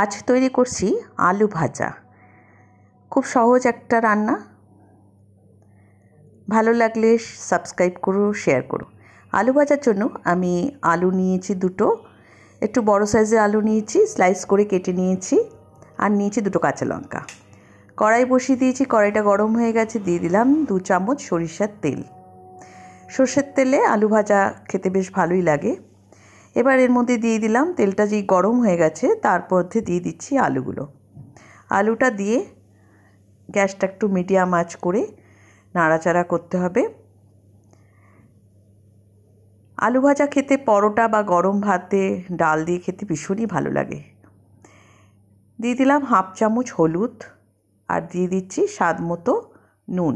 আজ তৈরি করছি আলু ভাজা খুব সহজ একটা রান্না ভালো লাগলে সাবস্ক্রাইব করো শেয়ার করো আলু ভাজার জন্য আমি আলু নিয়েছি দুটো একটু বড় সাইজের আলু নিয়েছি স্লাইস করে কেটে নিয়েছি আর নিয়েছি দুটো কাঁচা লঙ্কা কড়াই বসিয়ে দিয়েছি কড়াইটা গরম হয়ে গেছে দিয়ে দিলাম দু চামচ সরিষার তেল সর্ষের তেলে আলু ভাজা খেতে বেশ ভালোই লাগে এবার এর মধ্যে দিয়ে দিলাম তেলটা যেই গরম হয়ে গেছে তার মধ্যে দিয়ে দিচ্ছি আলুগুলো আলুটা দিয়ে গ্যাসটা একটু মিডিয়াম আঁচ করে নাড়াচাড়া করতে হবে আলু ভাজা খেতে পরোটা বা গরম ভাতে ডাল দিয়ে খেতে ভীষণই ভালো লাগে দিয়ে দিলাম হাফ চামচ হলুদ আর দিয়ে দিচ্ছি স্বাদ মতো নুন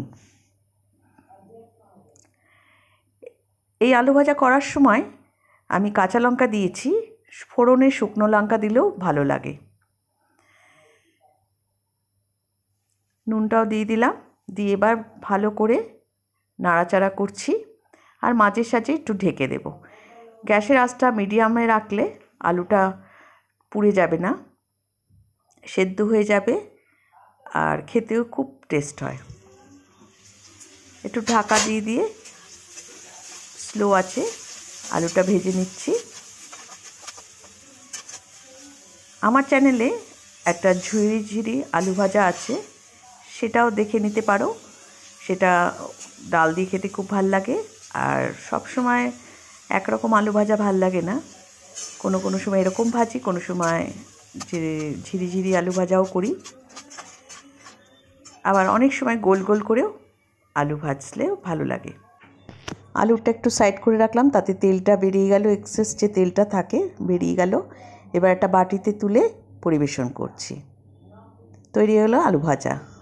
এই আলু ভাজা করার সময় আমি কাঁচা লঙ্কা দিয়েছি ফোড়নে শুকনো লঙ্কা দিলেও ভালো লাগে নুনটাও দিয়ে দিলাম দিয়ে এবার ভালো করে নাড়াচাড়া করছি আর মাঝে সাঝে একটু ঢেকে দেব গ্যাসের আঁচটা মিডিয়ামে রাখলে আলুটা পুড়ে যাবে না সেদ্ধ হয়ে যাবে আর খেতেও খুব টেস্ট হয় একটু ঢাকা দিয়ে দিয়ে স্লো আছে আলুটা ভেজে নিচ্ছি আমার চ্যানেলে একটা ঝুড়ি ঝিরি আলু ভাজা আছে সেটাও দেখে নিতে পারো সেটা ডাল দিয়ে খেতে খুব ভাল লাগে আর সব সময় একরকম আলু ভাজা ভাল লাগে না কোনো কোনো সময় এরকম ভাজি কোনো সময় ঝিরি ঝিরি আলু ভাজাও করি আবার অনেক সময় গোল গোল করেও আলু ভাজলেও ভালো লাগে আলুটা একটু সাইড করে রাখলাম তাতে তেলটা বেরিয়ে গেল এক্সেস যে তেলটা থাকে বেরিয়ে গেল এবার একটা বাটিতে তুলে পরিবেশন করছি তৈরি হলো আলু ভাজা